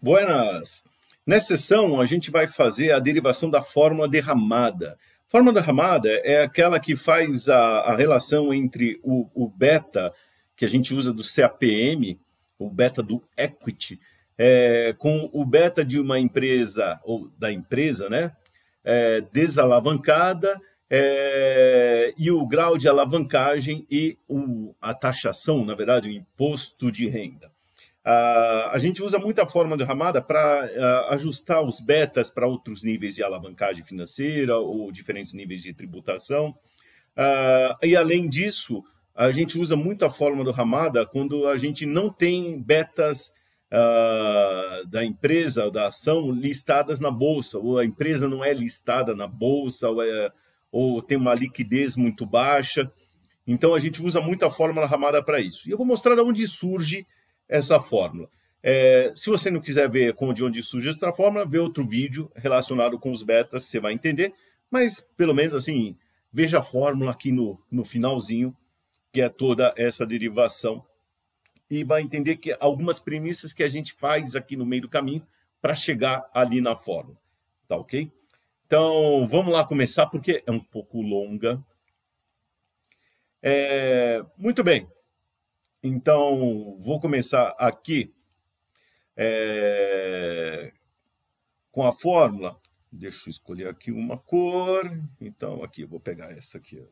Buenas! Nessa sessão, a gente vai fazer a derivação da fórmula derramada. Forma derramada é aquela que faz a, a relação entre o, o, beta, que a gente usa do CAPM, o beta do equity, é, com o beta de uma empresa, ou da empresa, né? É, desalavancada é, e o grau de alavancagem e o, a taxação, na verdade, o imposto de renda. Uh, a gente usa muito a forma de ramada para uh, ah, ajustar os betas para outros níveis de alavancagem financeira ou diferentes níveis de tributação. Uh, e além disso, a gente usa muito a forma do ramada quando a gente não tem betas da empresa da ação listadas na bolsa, ou a empresa não é listada na bolsa, ou, é, ou tem uma liquidez muito baixa. Então a gente usa muito a fórmula ramada para isso. E eu vou mostrar onde surge essa fórmula. É, se você não quiser ver como de onde surge essa fórmula, vê outro vídeo relacionado com os betas, você vai entender. Mas, pelo menos assim, veja a fórmula aqui no, no finalzinho, que é toda essa derivação. E vai entender que algumas premissas que a gente faz aqui no meio do caminho para chegar ali na fórmula. Tá ok? Então, vamos lá começar, porque é um pouco longa. É, muito bem. Então, vou começar aqui é, com a fórmula. Deixa eu escolher aqui uma cor. Então, aqui, vou pegar essa aqui.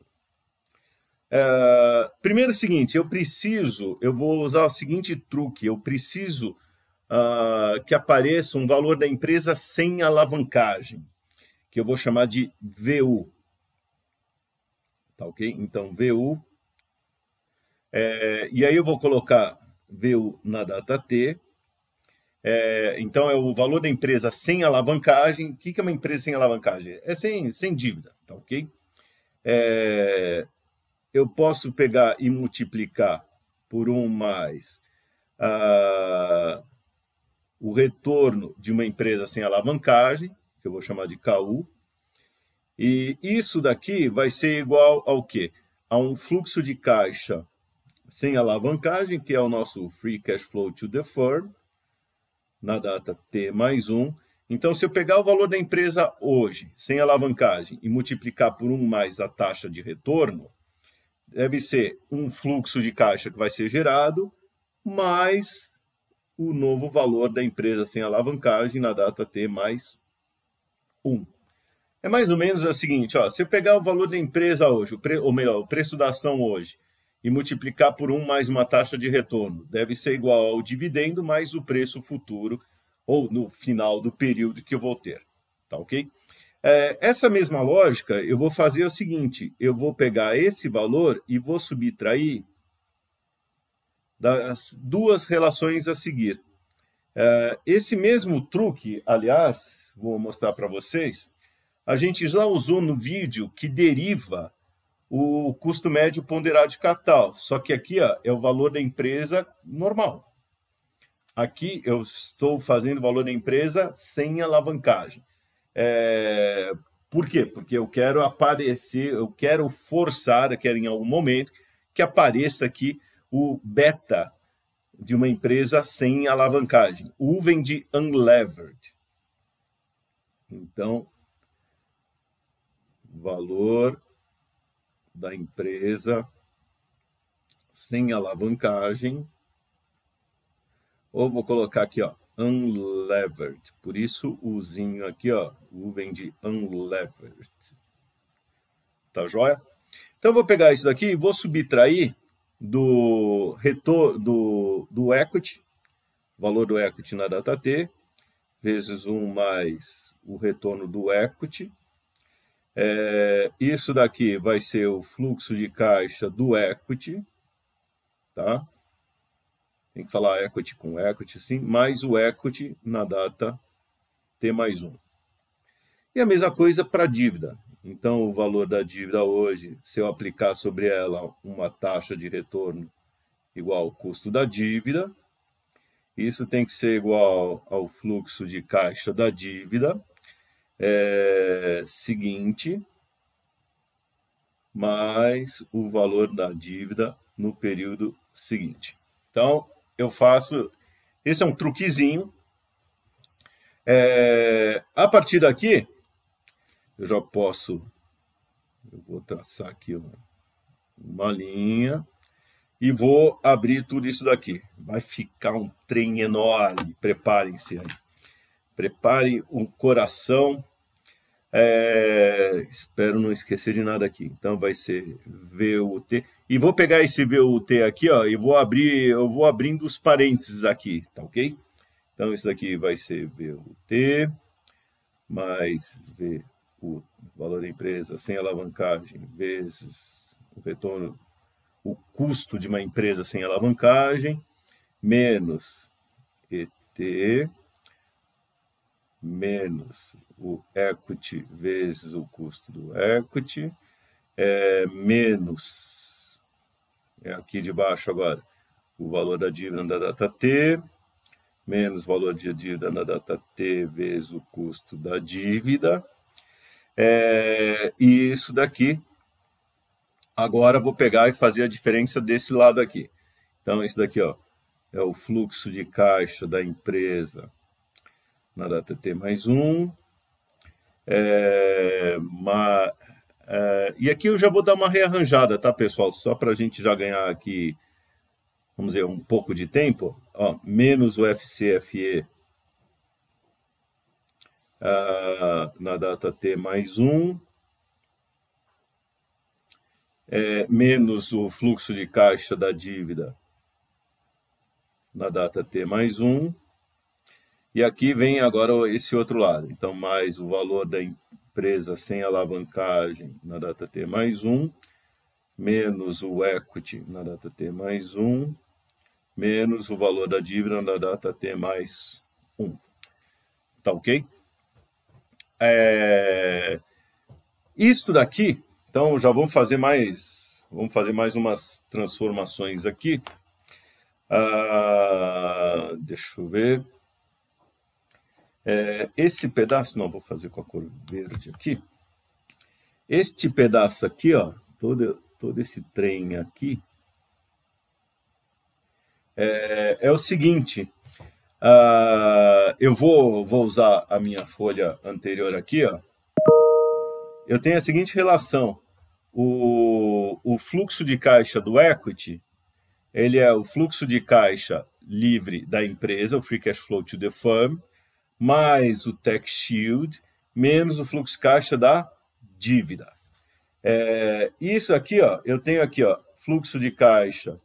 É, primeiro é o seguinte, eu preciso, eu vou usar o seguinte truque, eu preciso uh, que apareça um valor da empresa sem alavancagem, que eu vou chamar de VU. Tá ok? Então, VU é, e aí eu vou colocar VU na data T. É, então, é o valor da empresa sem alavancagem. O que é uma empresa sem alavancagem? É sem, sem dívida, tá ok? É, eu posso pegar e multiplicar por um mais o retorno de uma empresa sem alavancagem, que eu vou chamar de KU, e isso daqui vai ser igual ao quê? A um fluxo de caixa sem alavancagem, que é o nosso free cash flow to the firm, na data T mais 1. Então, se eu pegar o valor da empresa hoje, sem alavancagem, e multiplicar por 1 mais a taxa de retorno, deve ser um fluxo de caixa que vai ser gerado, mais o novo valor da empresa sem alavancagem na data T mais 1. É mais ou menos o seguinte, ó, se eu pegar o valor da empresa hoje, ou melhor, o preço da ação hoje, e multiplicar por um mais uma taxa de retorno. Deve ser igual ao dividendo mais o preço futuro ou no final do período que eu vou ter. Tá ok? É, essa mesma lógica eu vou fazer o seguinte: eu vou pegar esse valor e vou subtrair das duas relações a seguir. É, esse mesmo truque, aliás, vou mostrar para vocês, a gente já usou no vídeo que deriva o custo médio ponderado de capital. Só que aqui ó, é o valor da empresa normal. Aqui eu estou fazendo o valor da empresa sem alavancagem. É... Por quê? Porque eu quero aparecer, eu quero forçar, eu quero em algum momento que apareça aqui o beta de uma empresa sem alavancagem. O vem de unlevered. Então, valor da empresa sem alavancagem, ou vou colocar aqui, ó, unlevered. Por isso, o zinho aqui, ó, o vem de unlevered. Tá joia? Então, vou pegar isso daqui e vou subtrair do, retor, do, do equity, valor do equity na data T, vezes 1 mais o retorno do equity, é, isso daqui vai ser o fluxo de caixa do equity, tá? Tem que falar equity com equity, sim, mais o equity na data T mais 1. E a mesma coisa para a dívida. Então, o valor da dívida hoje, se eu aplicar sobre ela uma taxa de retorno igual ao custo da dívida, isso tem que ser igual ao fluxo de caixa da dívida, é, seguinte, mais o valor da dívida no período seguinte. Então, eu faço. Esse é um truquezinho. É, a partir daqui, eu já posso. Eu vou traçar aqui uma, uma linha e vou abrir tudo isso daqui. Vai ficar um trem enorme. Preparem-se aí prepare o coração. É, espero não esquecer de nada aqui. Então vai ser VUT. E vou pegar esse VUT aqui, ó, e vou abrir, eu vou abrindo os parênteses aqui, tá ok? Então isso daqui vai ser VUT mais V o valor da empresa sem alavancagem vezes o retorno, o custo de uma empresa sem alavancagem menos ET menos o equity vezes o custo do equity, é, menos, é aqui de baixo agora, o valor da dívida na data T, menos o valor de dívida na data T vezes o custo da dívida. É, e isso daqui, agora vou pegar e fazer a diferença desse lado aqui. Então, isso daqui ó, é o fluxo de caixa da empresa na data T mais 1. É, é, e aqui eu já vou dar uma rearranjada, tá, pessoal? Só para a gente já ganhar aqui, vamos dizer, um pouco de tempo. Ó, menos o FCFE ah, na data T mais 1. É, menos o fluxo de caixa da dívida na data T mais 1 e aqui vem agora esse outro lado. Então, mais o valor da empresa sem alavancagem na data T mais 1, menos o equity na data T mais 1, menos o valor da dívida na data T mais 1. Tá ok? É... Isto daqui, então já vamos fazer mais, vamos fazer mais umas transformações aqui. Ah, deixa eu ver. É, esse pedaço, não, vou fazer com a cor verde aqui. Este pedaço aqui, ó, todo, todo esse trem aqui, é, é o seguinte, uh, eu vou, vou usar a minha folha anterior aqui, ó. Eu tenho a seguinte relação, o, o fluxo de caixa do equity, ele é o fluxo de caixa livre da empresa, o free cash flow to the firm, mais o tax shield, menos o fluxo caixa da dívida. É, isso aqui, ó, eu tenho aqui ó, fluxo de caixa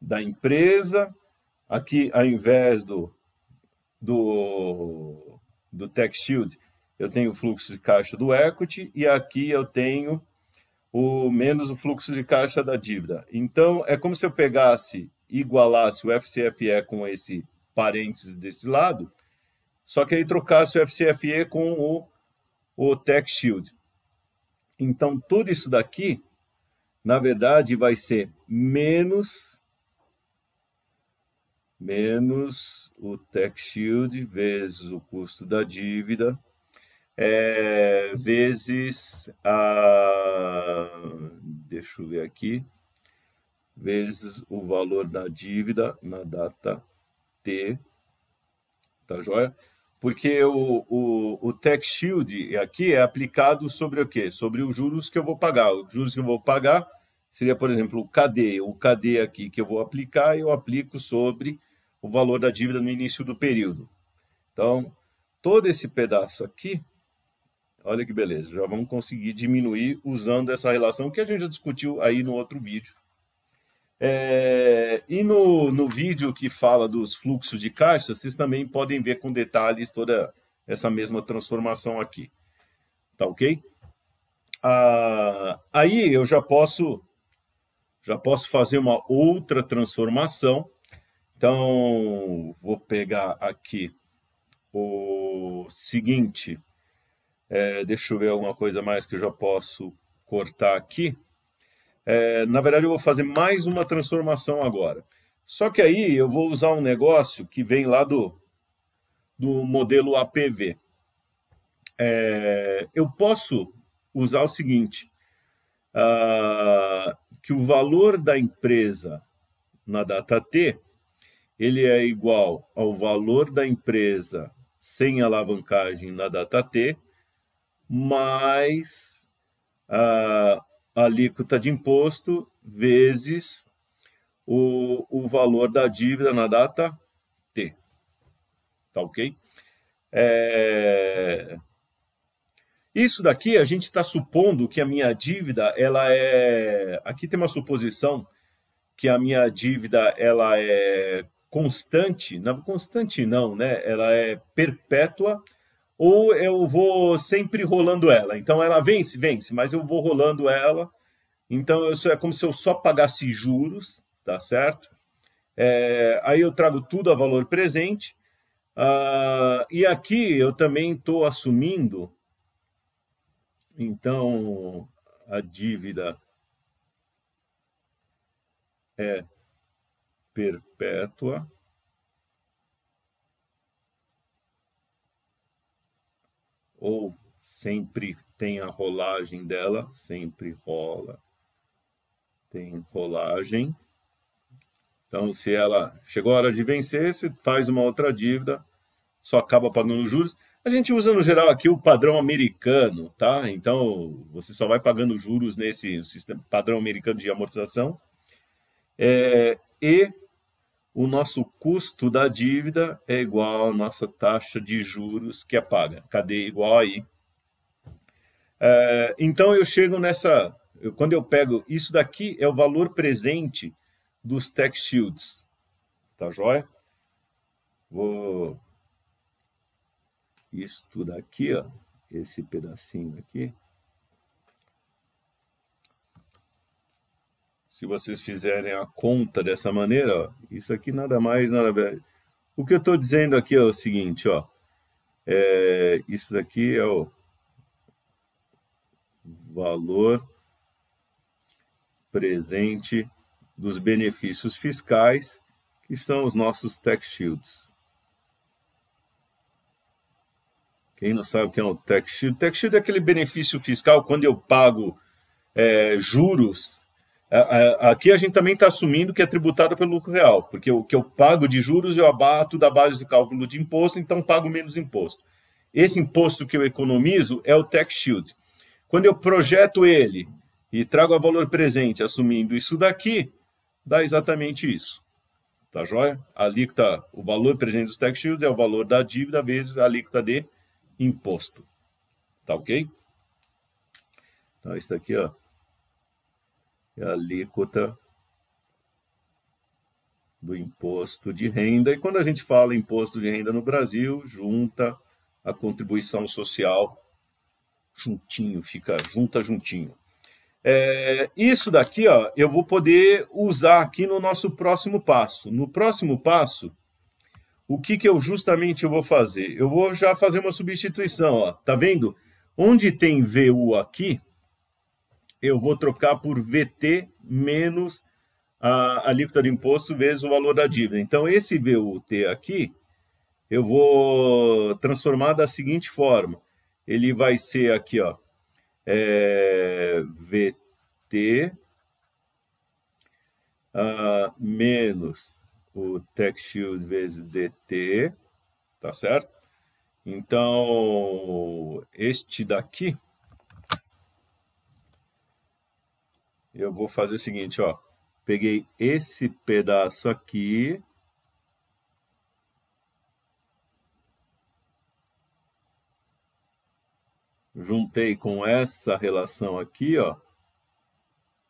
da empresa, aqui ao invés do, do, do tax shield, eu tenho o fluxo de caixa do equity e aqui eu tenho o menos o fluxo de caixa da dívida. Então, é como se eu pegasse, igualasse o FCFE com esse parênteses desse lado só que aí trocasse o FCFE com o, o Tech Shield. Então, tudo isso daqui, na verdade, vai ser menos, menos o Tech Shield vezes o custo da dívida, é, vezes a. Deixa eu ver aqui. Vezes o valor da dívida na data T. Tá joia? porque o, o, o tax shield aqui é aplicado sobre o quê? Sobre os juros que eu vou pagar. Os juros que eu vou pagar seria, por exemplo, o KD. O KD aqui que eu vou aplicar, eu aplico sobre o valor da dívida no início do período. Então, todo esse pedaço aqui, olha que beleza, já vamos conseguir diminuir usando essa relação que a gente já discutiu aí no outro vídeo, é, e no, no vídeo que fala dos fluxos de caixa, vocês também podem ver com detalhes toda essa mesma transformação aqui. Tá ok? Ah, aí eu já posso, já posso fazer uma outra transformação. Então, vou pegar aqui o seguinte. É, deixa eu ver alguma coisa mais que eu já posso cortar aqui. É, na verdade, eu vou fazer mais uma transformação agora. Só que aí eu vou usar um negócio que vem lá do, do modelo APV. É, eu posso usar o seguinte, uh, que o valor da empresa na data T, ele é igual ao valor da empresa sem alavancagem na data T, mais ah, a alíquota de imposto vezes o, o valor da dívida na data T. Tá ok? É... Isso daqui a gente está supondo que a minha dívida ela é. Aqui tem uma suposição que a minha dívida ela é constante, não constante não, né? Ela é perpétua ou eu vou sempre rolando ela. Então ela vence, vence, mas eu vou rolando ela. Então eu, é como se eu só pagasse juros, tá certo? É, aí eu trago tudo a valor presente. Uh, e aqui eu também estou assumindo, então, a dívida é perpétua. ou sempre tem a rolagem dela, sempre rola, tem rolagem. Então, se ela chegou a hora de vencer, se faz uma outra dívida, só acaba pagando juros. A gente usa no geral aqui o padrão americano, tá? Então, você só vai pagando juros nesse sistema, padrão americano de amortização. É, e o nosso custo da dívida é igual à nossa taxa de juros que é paga. Cadê igual aí? É, então eu chego nessa, eu, quando eu pego isso daqui é o valor presente dos tax shields, tá joia? Vou isso tudo aqui, ó, esse pedacinho aqui se vocês fizerem a conta dessa maneira, ó, isso aqui nada mais, nada mais. O que eu estou dizendo aqui é o seguinte, ó, é, isso daqui é o valor presente dos benefícios fiscais, que são os nossos tax shields. Quem não sabe o que é um tax shield? Tax shield é aquele benefício fiscal quando eu pago é, juros Aqui a gente também está assumindo que é tributado pelo lucro real, porque o que eu pago de juros eu abato da base de cálculo de imposto, então pago menos imposto. Esse imposto que eu economizo é o tax shield. Quando eu projeto ele e trago a valor presente assumindo isso daqui, dá exatamente isso. Tá joia? A alíquota, o valor presente dos tax shields é o valor da dívida vezes a alíquota de imposto. Tá ok? Então, isso daqui, ó é a alíquota do imposto de renda. E quando a gente fala imposto de renda no Brasil, junta a contribuição social juntinho, fica junta juntinho. É, isso daqui ó, eu vou poder usar aqui no nosso próximo passo. No próximo passo, o que, que eu justamente vou fazer? Eu vou já fazer uma substituição. Ó, tá vendo? Onde tem VU aqui, eu vou trocar por VT menos a alíquota do imposto vezes o valor da dívida. Então, esse VUT aqui, eu vou transformar da seguinte forma. Ele vai ser aqui, ó, é, VT uh, ah, menos o tax shield vezes DT, tá certo? Então, este daqui eu vou fazer o seguinte, ó. Peguei esse pedaço aqui. Juntei com essa relação aqui, ó.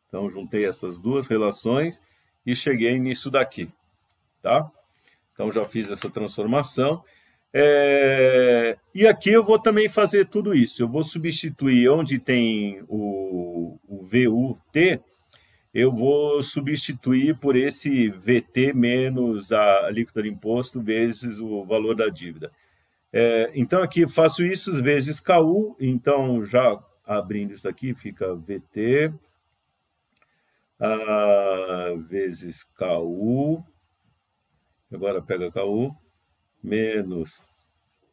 Então, juntei essas duas relações e cheguei nisso daqui, tá? Então, já fiz essa transformação. É, e aqui eu vou também fazer tudo isso. Eu vou substituir onde tem o, o VUT, eu vou substituir por esse VT menos a alíquota de imposto vezes o valor da dívida. É, então aqui faço isso vezes KU, então já abrindo isso aqui fica VT ah, vezes KU, agora pega KU, menos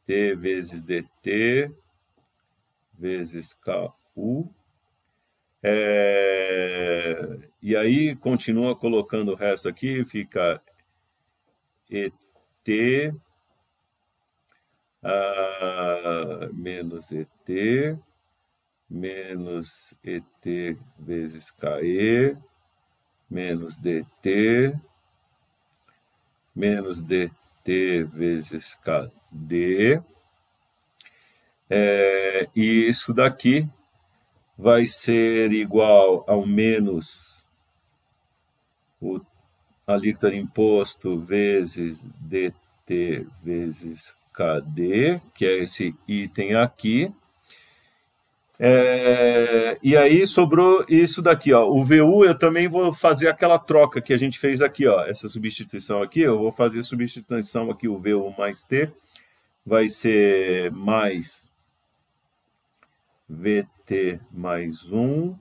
t vezes dt vezes ku. É, e aí continua colocando o resto aqui, fica et ah, menos et menos et vezes ke menos dt menos dt T vezes KD. É, e isso daqui vai ser igual ao menos o alíquota de imposto vezes DT vezes KD, que é esse item aqui, é, e aí sobrou isso daqui, ó. O VU eu também vou fazer aquela troca que a gente fez aqui, ó. Essa substituição aqui, eu vou fazer substituição aqui, o VU mais T vai ser mais VT mais 1 uh,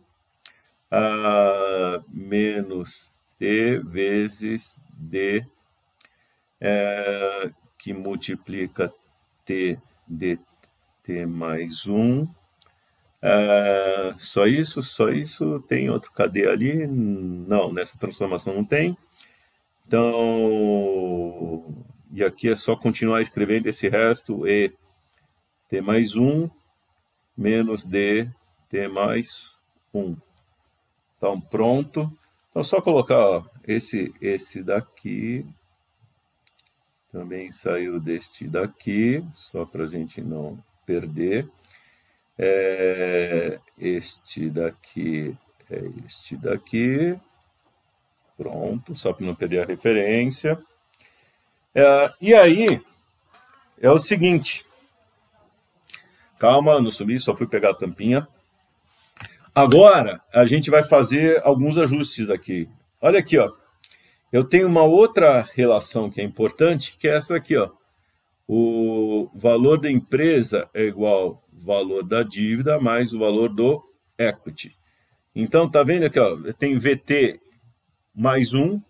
ah, menos T vezes D é, que multiplica T dt mais 1 ah, só isso, só isso, tem outro cadê ali? Não, nessa transformação não tem. Então, e aqui é só continuar escrevendo esse resto e t mais 1 menos d t mais 1. Então, tá pronto. Então, só colocar ó, esse, esse daqui. Também saiu deste daqui, só para a gente não perder é este daqui, é este daqui. Pronto, só para não perder a referência. É, e aí, é o seguinte. Calma, não subi, só fui pegar a tampinha. Agora, a gente vai fazer alguns ajustes aqui. Olha aqui, ó. Eu tenho uma outra relação que é importante, que é essa aqui, ó o valor da empresa é igual ao valor da dívida mais o valor do equity. Então, tá vendo aqui, ó, tem VT mais 1,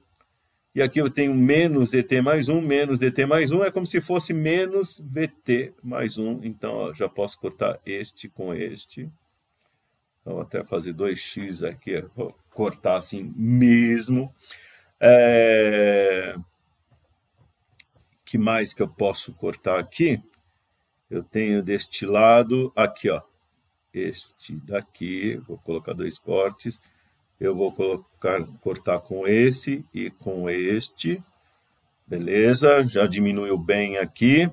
e aqui eu tenho menos DT mais 1, menos DT mais 1, é como se fosse menos VT mais 1. Então, ó, já posso cortar este com este. Então, vou até fazer 2x aqui, ó, cortar assim mesmo. É que mais que eu posso cortar aqui? Eu tenho deste lado, aqui, ó. Este daqui, vou colocar dois cortes. Eu vou colocar, cortar com esse e com este. Beleza, já diminuiu bem aqui.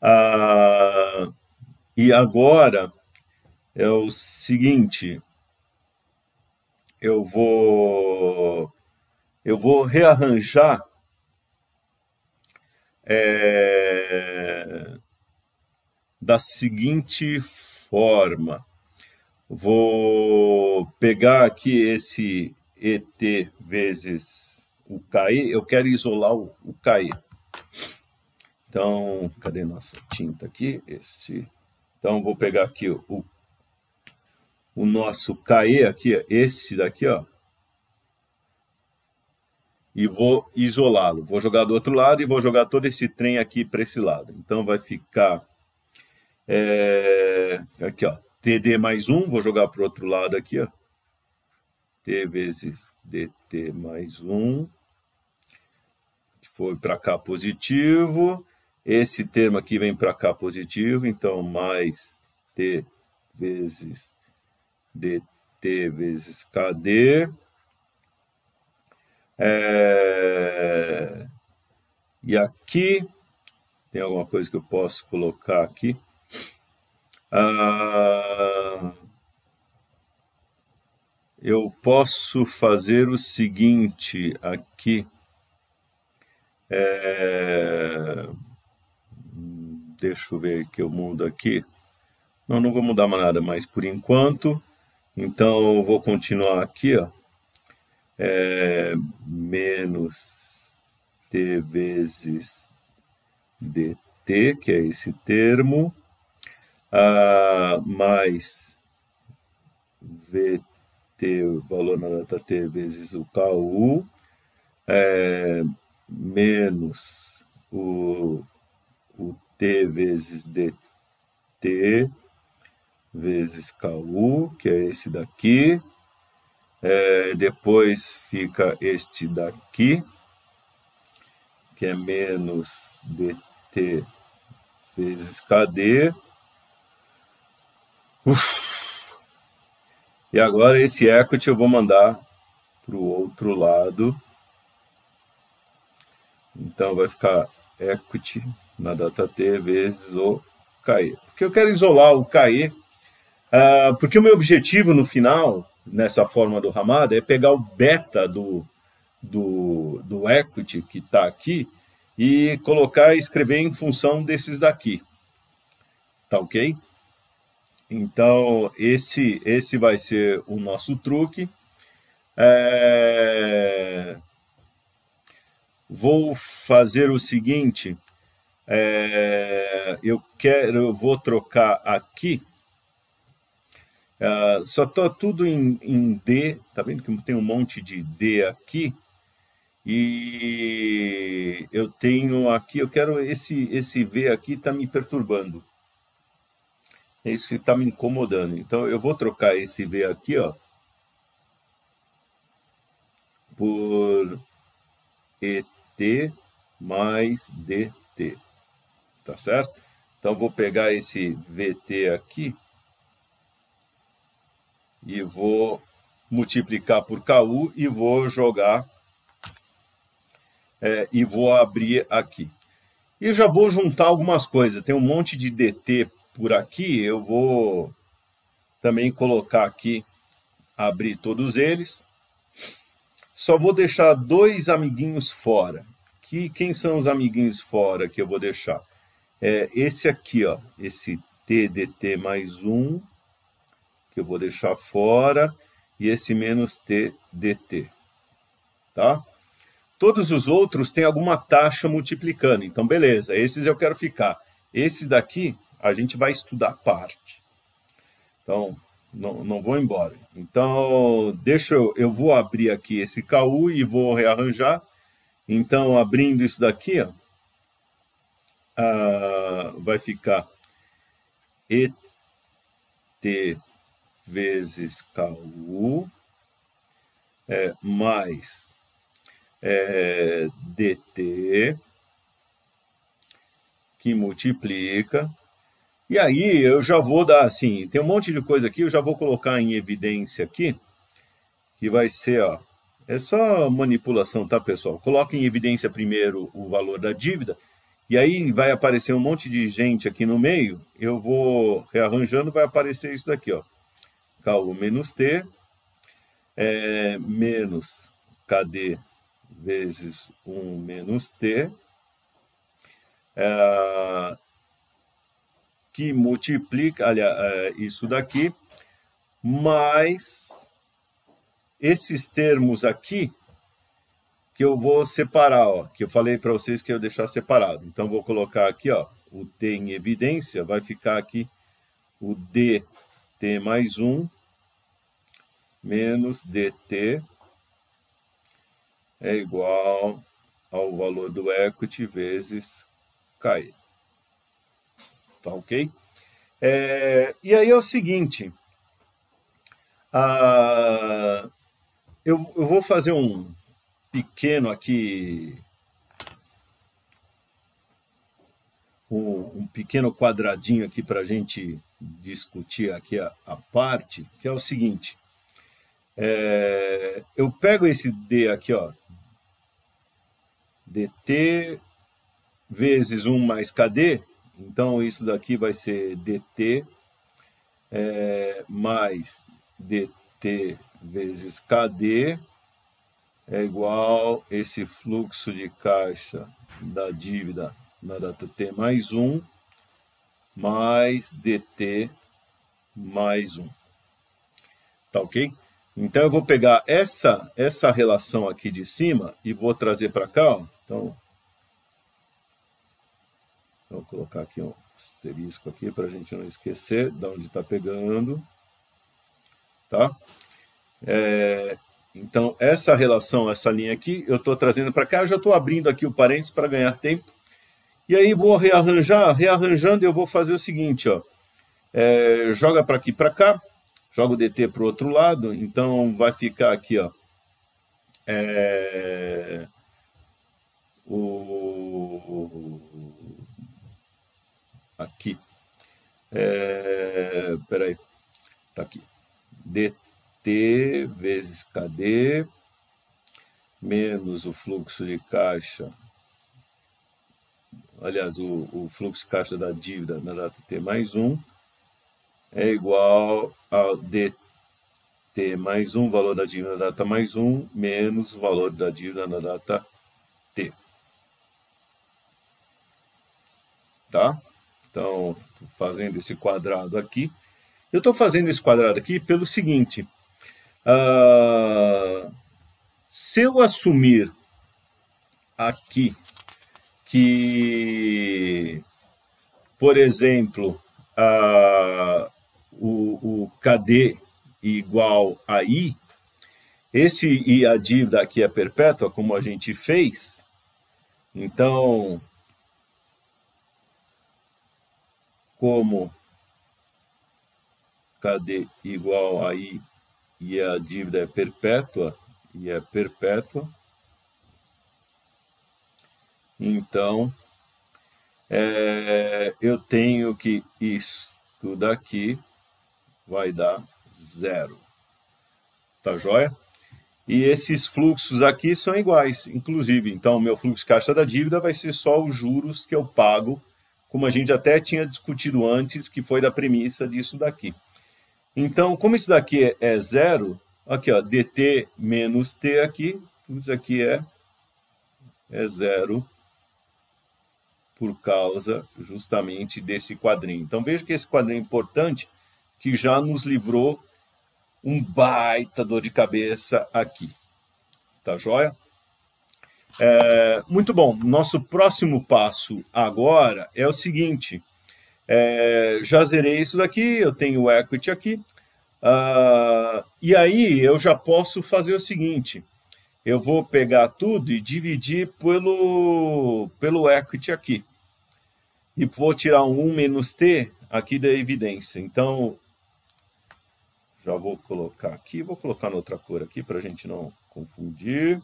Ah, e agora é o seguinte, eu vou eu vou rearranjar é, da seguinte forma. Vou pegar aqui esse ET vezes o KE, eu quero isolar o, o KE. Então, cadê nossa tinta aqui? Esse. Então, vou pegar aqui o, o nosso KE aqui, esse daqui, ó e vou isolá-lo. Vou jogar do outro lado e vou jogar todo esse trem aqui para esse lado. Então vai ficar é, aqui, ó, TD mais 1, vou jogar para o outro lado aqui, ó. T vezes DT mais 1, que foi para cá positivo. Esse termo aqui vem para cá positivo, então mais T vezes DT vezes KD é... E aqui tem alguma coisa que eu posso colocar aqui. Ah, eu posso fazer o seguinte aqui. É... Deixa eu ver que eu mudo aqui. Não, não vou mudar mais nada, mas por enquanto. Então, eu vou continuar aqui, ó é menos t vezes dt, que é esse termo, ah, mais vt, valor na data t, vezes o ku, é, menos o, o t vezes dt, vezes ku, que é esse daqui, é, depois fica este daqui, que é menos dt vezes kd. Uf. E agora esse equity eu vou mandar para o outro lado. Então vai ficar equity na data t vezes o KE. Porque eu quero isolar o KE, uh, ah, porque o meu objetivo no final nessa forma do Ramada é pegar o beta do, do, do equity que está aqui e colocar escrever em função desses daqui. Tá ok? Então, esse, esse vai ser o nosso truque. É... Vou fazer o seguinte. É... Eu quero, eu vou trocar aqui Uh, só tô tudo em, em D, tá vendo que tem um monte de D aqui? E eu tenho aqui, eu quero esse esse V aqui está me perturbando. É isso que está me incomodando. Então eu vou trocar esse V aqui, ó, por ET mais DT, tá certo? Então vou pegar esse VT aqui e vou multiplicar por KU e vou jogar é, e vou abrir aqui. E já vou juntar algumas coisas. Tem um monte de DT por aqui. Eu vou também colocar aqui, abrir todos eles. Só vou deixar dois amiguinhos fora. Que, quem são os amiguinhos fora que eu vou deixar? É esse aqui, ó, esse TDT mais um que eu vou deixar fora, e esse menos t dt, tá? Todos os outros têm alguma taxa multiplicando, então beleza, esses eu quero ficar. Esse daqui a gente vai estudar parte. Então, não, não vou embora. Então, deixa eu, eu vou abrir aqui esse KU e vou rearranjar. Então, abrindo isso daqui, ó, ah, vai ficar ET vezes KU é, mais é, DT, que multiplica. E aí eu já vou dar assim, tem um monte de coisa aqui, eu já vou colocar em evidência aqui, que vai ser, ó, é só manipulação, tá, pessoal? Coloca em evidência primeiro o valor da dívida, e aí vai aparecer um monte de gente aqui no meio. Eu vou rearranjando, vai aparecer isso daqui, ó. KU menos T, é, menos KD vezes 1 menos T, é, que multiplica, olha é, isso daqui, mais esses termos aqui, que eu vou separar, ó, que eu falei para vocês que eu deixar separado. Então, vou colocar aqui, ó, o T em evidência, vai ficar aqui o D, T mais 1, menos DT é igual ao valor do equity vezes k Tá ok? É, e aí é o seguinte, ah, eu, eu vou fazer um pequeno aqui, um, um pequeno quadradinho aqui para a gente discutir aqui a, a parte, que é o seguinte, é, eu pego esse D aqui, ó, dt vezes 1 mais kd, então isso daqui vai ser dt é, mais dt vezes kd é igual esse fluxo de caixa da dívida na data t mais 1 mais dt mais 1. Tá ok? Então eu vou pegar essa essa relação aqui de cima e vou trazer para cá, ó. Então vou colocar aqui um asterisco aqui para a gente não esquecer de onde está pegando, tá? É, então essa relação, essa linha aqui, eu estou trazendo para cá. Eu já estou abrindo aqui o parênteses para ganhar tempo. E aí vou rearranjar, rearranjando eu vou fazer o seguinte, ó. É, joga para aqui, para cá joga o DT para o outro lado, então vai ficar aqui, ó. É, o, aqui. É, peraí, tá aqui. DT vezes KD menos o fluxo de caixa. Aliás, o, o fluxo de caixa da dívida na data T mais um é igual ao DT mais 1, valor da dívida na data mais 1, menos o valor da dívida na data T. Tá? Então, fazendo esse quadrado aqui. Eu estou fazendo esse quadrado aqui pelo seguinte. Uh, se eu assumir aqui que, por exemplo, uh, o, o KD igual a I, esse e a dívida aqui é perpétua, como a gente fez, então, como KD igual a I e a dívida é perpétua, e é perpétua, então, é, eu tenho que isso daqui vai dar zero. Tá joia? E esses fluxos aqui são iguais, inclusive. Então, meu fluxo caixa da dívida vai ser só os juros que eu pago, como a gente até tinha discutido antes, que foi da premissa disso daqui. Então, como isso daqui é, é zero, aqui, ó, dt menos t aqui, tudo isso aqui é, é zero por causa justamente desse quadrinho. Então, veja que esse quadrinho é importante, que já nos livrou um baita dor de cabeça aqui. Tá joia? É, muito bom. Nosso próximo passo agora é o seguinte. É, já zerei isso daqui, eu tenho o equity aqui. Uh, e aí eu já posso fazer o seguinte. Eu vou pegar tudo e dividir pelo, pelo equity aqui. E vou tirar um 1 menos t aqui da evidência. Então, já vou colocar aqui, vou colocar na outra cor aqui para a gente não confundir.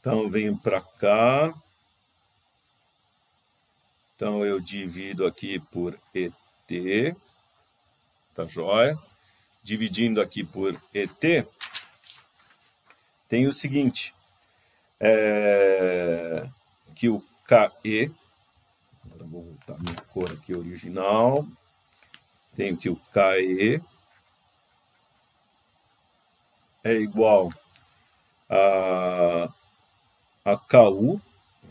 Então, venho para cá. Então, eu divido aqui por ET, tá joia? Dividindo aqui por ET, tem o seguinte, é, que o KE, agora vou voltar minha cor aqui original, tem que o KE é igual a, a KU,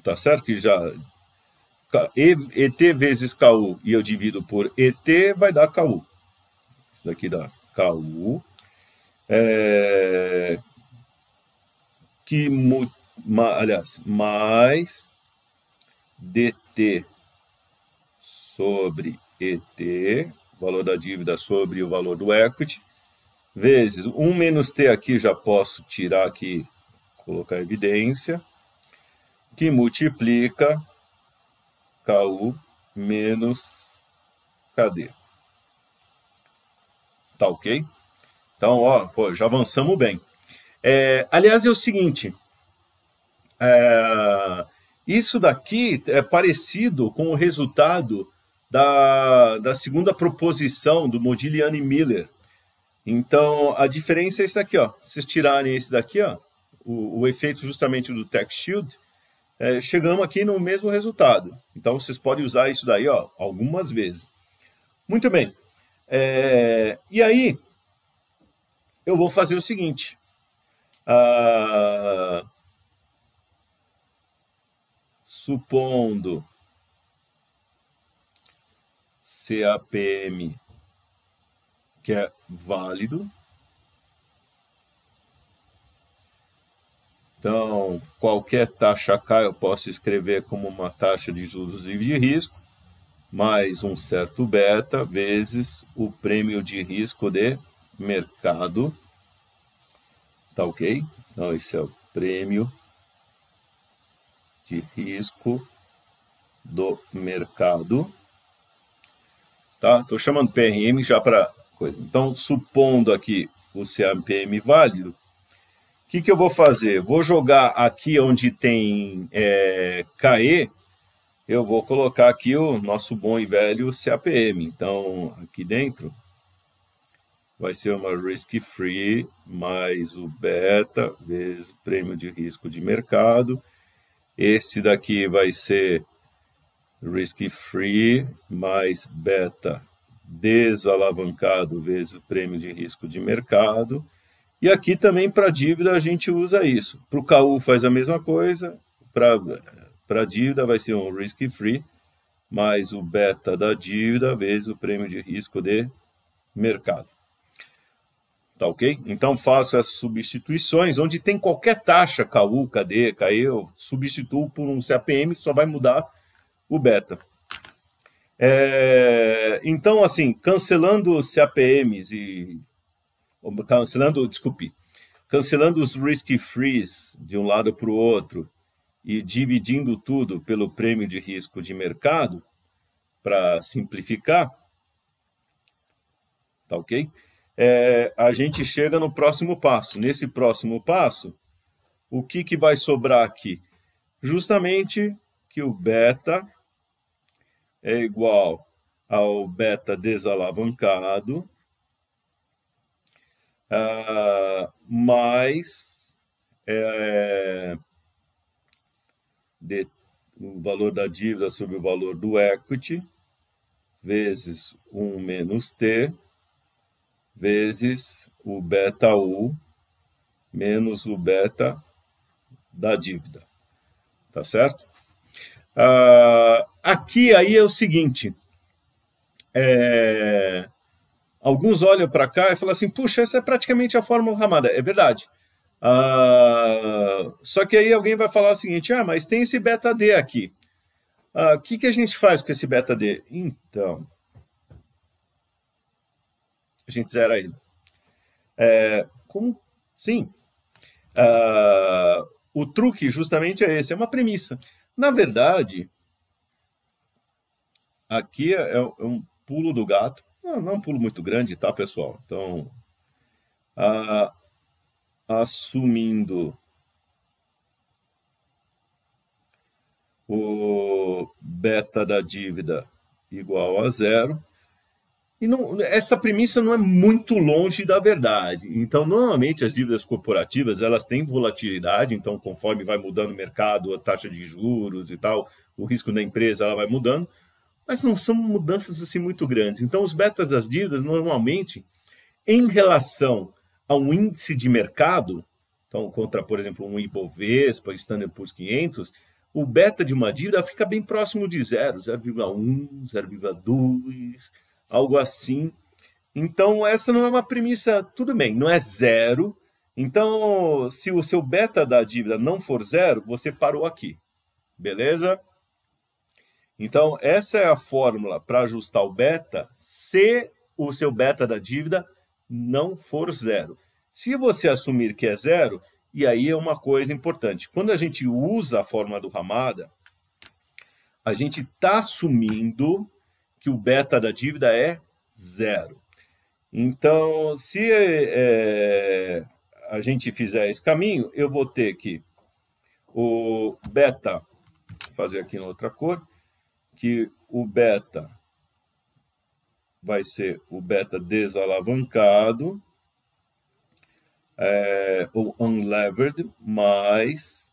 tá certo? Que já e, ET vezes KU e eu divido por ET vai dar KU. Isso daqui dá KU. É, que, ma, aliás, mais DT sobre ET valor da dívida sobre o valor do equity, vezes 1 menos T aqui já posso tirar aqui, colocar evidência, que multiplica KU menos KD. Tá ok? Então, ó, pô, já avançamos bem. É, aliás, é o seguinte, é, isso daqui é parecido com o resultado da, da segunda proposição do Modigliani Miller. Então, a diferença é isso aqui, ó. Se vocês tirarem esse daqui, ó, o, o efeito justamente do Tech Shield, é, chegamos aqui no mesmo resultado. Então, vocês podem usar isso daí, ó, algumas vezes. Muito bem. É, e aí, eu vou fazer o seguinte. Ah, supondo CAPM, que é válido. Então, qualquer taxa K eu posso escrever como uma taxa de juros livre de risco, mais um certo beta, vezes o prêmio de risco de mercado. Tá ok? Então, esse é o prêmio de risco do mercado tá? Estou chamando PRM já para coisa. Então, supondo aqui o CAPM válido, o que, que eu vou fazer? Vou jogar aqui onde tem é, KE, eu vou colocar aqui o nosso bom e velho CAPM. Então, aqui dentro vai ser uma risk free mais o beta vezes o prêmio de risco de mercado. Esse daqui vai ser risk free mais beta desalavancado vezes o prêmio de risco de mercado. E aqui também para dívida a gente usa isso. Para o KU faz a mesma coisa, para dívida vai ser um risk free mais o beta da dívida vezes o prêmio de risco de mercado. Tá ok? Então faço as substituições, onde tem qualquer taxa, KU, KD, KE, eu substituo por um CAPM, só vai mudar o beta. É, então, assim, cancelando os CAPMs e. Cancelando, desculpe, cancelando os risk frees de um lado para o outro e dividindo tudo pelo prêmio de risco de mercado, para simplificar, tá ok? É, a gente chega no próximo passo. Nesse próximo passo, o que, que vai sobrar aqui? Justamente que o beta é igual ao beta desalavancado uh, mais é, de, o valor da dívida sobre o valor do equity vezes 1 menos T vezes o beta U menos o beta da dívida. Tá certo? Uh, aqui aí é o seguinte. É, alguns olham para cá e falam assim, puxa, essa é praticamente a fórmula ramada. É verdade. Uh, só que aí alguém vai falar o seguinte, ah, mas tem esse beta D aqui. Ah, o uh, que, que a gente faz com esse beta D? Então, a gente zera ele. É, como? Sim. o truque justamente é esse, é uma premissa. Na verdade, aqui é, é, é, um pulo do gato. Não, não é um pulo muito grande, tá, pessoal? Então, a, assumindo o beta da dívida igual a zero, e não, essa premissa não é muito longe da verdade. Então, normalmente as dívidas corporativas elas têm volatilidade. Então, conforme vai mudando o mercado, a taxa de juros e tal, o risco da empresa ela vai mudando. Mas não são mudanças assim muito grandes. Então, os betas das dívidas normalmente, em relação a um índice de mercado, então contra, por exemplo, um IBOVESPA, Standard Poor's 500, o beta de uma dívida fica bem próximo de zero, 0, 0,1, 0,2 algo assim. Então, essa não é uma premissa, tudo bem, não é zero. Então, se o seu beta da dívida não for zero, você parou aqui, beleza? Então, essa é a fórmula para ajustar o beta se o seu beta da dívida não for zero. Se você assumir que é zero, e aí é uma coisa importante: quando a gente usa a fórmula do Ramada, a gente está assumindo que o beta da dívida é zero. Então, se é, é, a gente fizer esse caminho, eu vou ter que o beta, fazer aqui em outra cor, que o beta vai ser o beta desalavancado, é, ou unlevered, mais.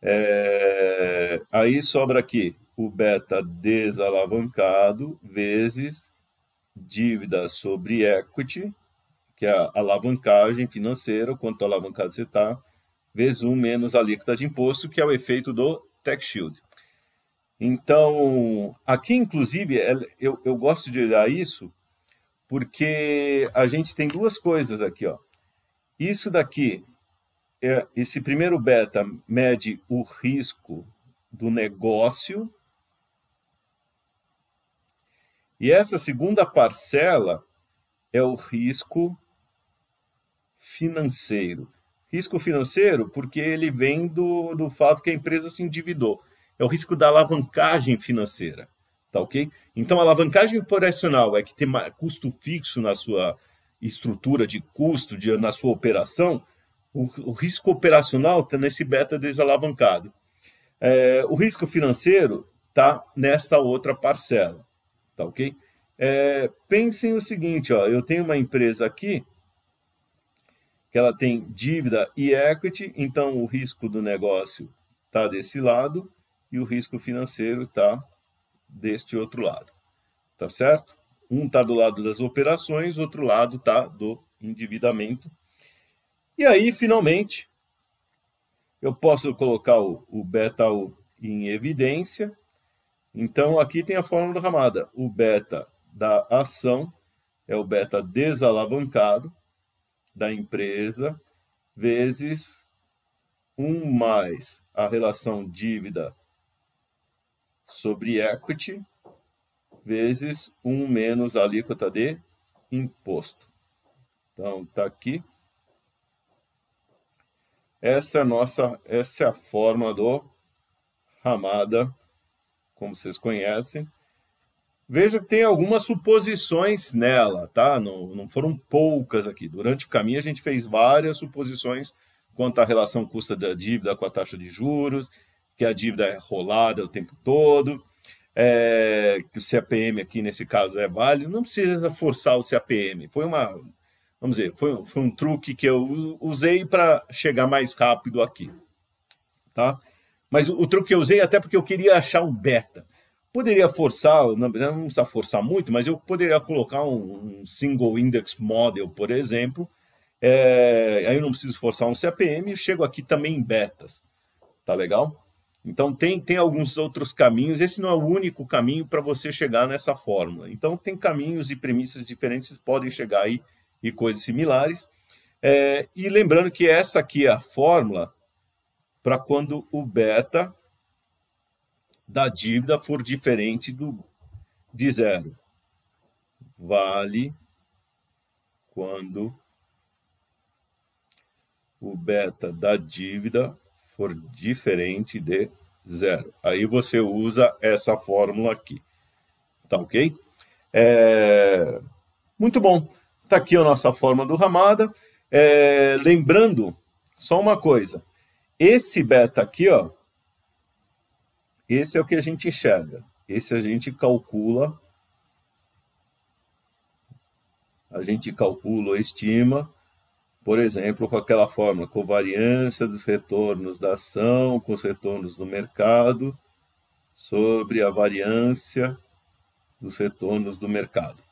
É, aí sobra aqui o beta desalavancado vezes dívida sobre equity, que é a alavancagem financeira, quanto alavancado você está, vezes 1 menos a alíquota de imposto, que é o efeito do tax shield. Então, aqui, inclusive, é, eu, eu gosto de olhar isso porque a gente tem duas coisas aqui. Ó. Isso daqui, é, esse primeiro beta mede o risco do negócio E essa segunda parcela é o risco financeiro. Risco financeiro, porque ele vem do, do fato que a empresa se endividou. É o risco da alavancagem financeira, tá ok? Então, a alavancagem operacional é que tem custo fixo na sua estrutura de custo, de, na sua operação. O, o risco operacional está nesse beta desalavancado. É, o risco financeiro está nesta outra parcela. Tá ok? É, pensem o seguinte, ó, eu tenho uma empresa aqui que ela tem dívida e equity, então o risco do negócio está desse lado e o risco financeiro está deste outro lado, tá certo? Um está do lado das operações, outro lado está do endividamento. E aí, finalmente, eu posso colocar o, o beta em evidência então, aqui tem a fórmula ramada O beta da ação é o beta desalavancado da empresa vezes 1 mais a relação dívida sobre equity vezes 1 menos a alíquota de imposto. Então, está aqui. Essa é a nossa, essa é a forma do Ramada como vocês conhecem. Veja que tem algumas suposições nela, tá? Não, não foram poucas aqui. Durante o caminho, a gente fez várias suposições quanto à relação custa da dívida com a taxa de juros, que a dívida é rolada o tempo todo, é, que o CAPM aqui, nesse caso, é válido. Não precisa forçar o CAPM. Foi uma, vamos dizer, foi, foi um truque que eu usei para chegar mais rápido aqui, Tá? Mas o, o truque que eu usei é até porque eu queria achar um beta. Poderia forçar, não, não precisa forçar muito, mas eu poderia colocar um, um single index model, por exemplo. É, aí eu não preciso forçar um CPM, eu chego aqui também em betas. Tá legal? Então tem, tem alguns outros caminhos. Esse não é o único caminho para você chegar nessa fórmula. Então tem caminhos e premissas diferentes podem chegar aí e coisas similares. É, e lembrando que essa aqui é a fórmula para quando o beta da dívida for diferente do, de zero. Vale quando o beta da dívida for diferente de zero. Aí você usa essa fórmula aqui. Tá ok? É... Muito bom. Tá aqui a nossa fórmula do Ramada. É... Lembrando só uma coisa. Esse beta aqui, ó, esse é o que a gente enxerga. Esse a gente calcula, a gente calcula ou estima, por exemplo, com aquela fórmula covariância dos retornos da ação com os retornos do mercado sobre a variância dos retornos do mercado.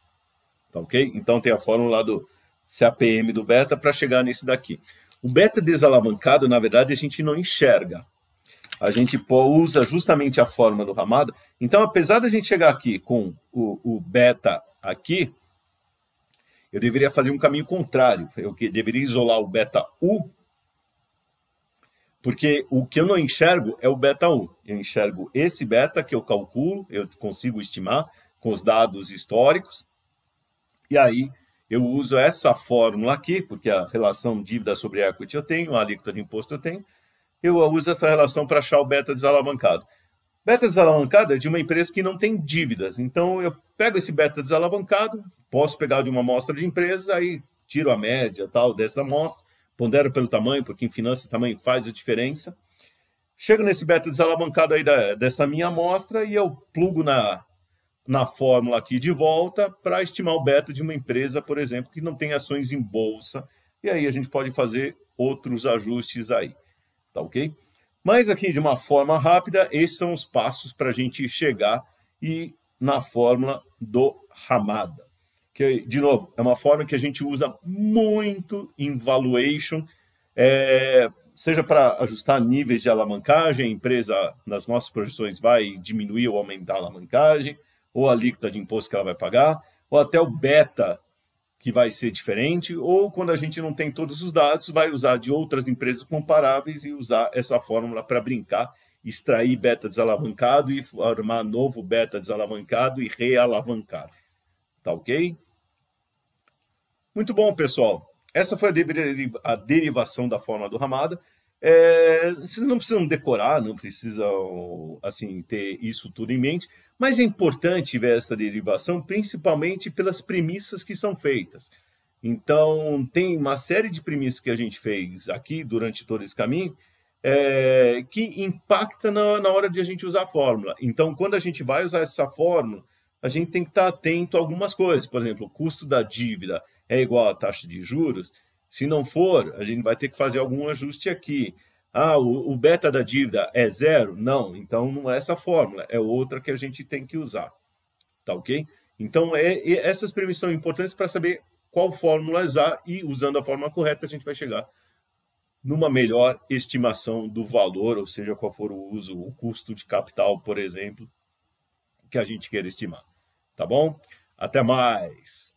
Tá ok? Então tem a fórmula do CAPM do beta para chegar nesse daqui. O beta desalavancado, na verdade, a gente não enxerga. A gente usa justamente a forma do ramado. Então, apesar da gente chegar aqui com o, o beta aqui, eu deveria fazer um caminho contrário. Eu deveria isolar o beta U, porque o que eu não enxergo é o beta U. Eu enxergo esse beta que eu calculo, eu consigo estimar com os dados históricos, e aí eu uso essa fórmula aqui, porque a relação dívida sobre equity eu tenho, a alíquota de imposto eu tenho, eu uso essa relação para achar o beta desalavancado. Beta desalavancado é de uma empresa que não tem dívidas. Então, eu pego esse beta desalavancado, posso pegar de uma amostra de empresa, aí tiro a média tal dessa amostra, pondero pelo tamanho, porque em finanças também faz a diferença. Chego nesse beta desalavancado aí da, dessa minha amostra e eu plugo na na fórmula aqui de volta para estimar o beta de uma empresa, por exemplo, que não tem ações em bolsa. E aí a gente pode fazer outros ajustes aí, tá ok? Mas aqui de uma forma rápida, esses são os passos para a gente chegar e na fórmula do Ramada. Que, de novo, é uma forma que a gente usa muito em valuation, é, seja para ajustar níveis de alavancagem, a empresa nas nossas projeções vai diminuir ou aumentar a alavancagem, ou a alíquota de imposto que ela vai pagar, ou até o beta, que vai ser diferente, ou quando a gente não tem todos os dados, vai usar de outras empresas comparáveis e usar essa fórmula para brincar, extrair beta desalavancado e formar novo beta desalavancado e realavancado. Tá ok? Muito bom, pessoal. Essa foi a, deriva a derivação da fórmula do Ramada. É, vocês não precisam decorar, não precisam assim ter isso tudo em mente, mas é importante ver essa derivação, principalmente pelas premissas que são feitas. Então, tem uma série de premissas que a gente fez aqui durante todo esse caminho é, que impacta na, na, hora de a gente usar a fórmula. Então, quando a gente vai usar essa fórmula, a gente tem que estar atento a algumas coisas. Por exemplo, o custo da dívida é igual à taxa de juros? Se não for, a gente vai ter que fazer algum ajuste aqui. Ah, o, o beta da dívida é zero? Não, então não é essa fórmula, é outra que a gente tem que usar. Tá ok? Então, é, essas premissas são importantes para saber qual fórmula usar e, usando a fórmula correta, a gente vai chegar numa melhor estimação do valor, ou seja, qual for o uso, o custo de capital, por exemplo, que a gente queira estimar. Tá bom? Até mais!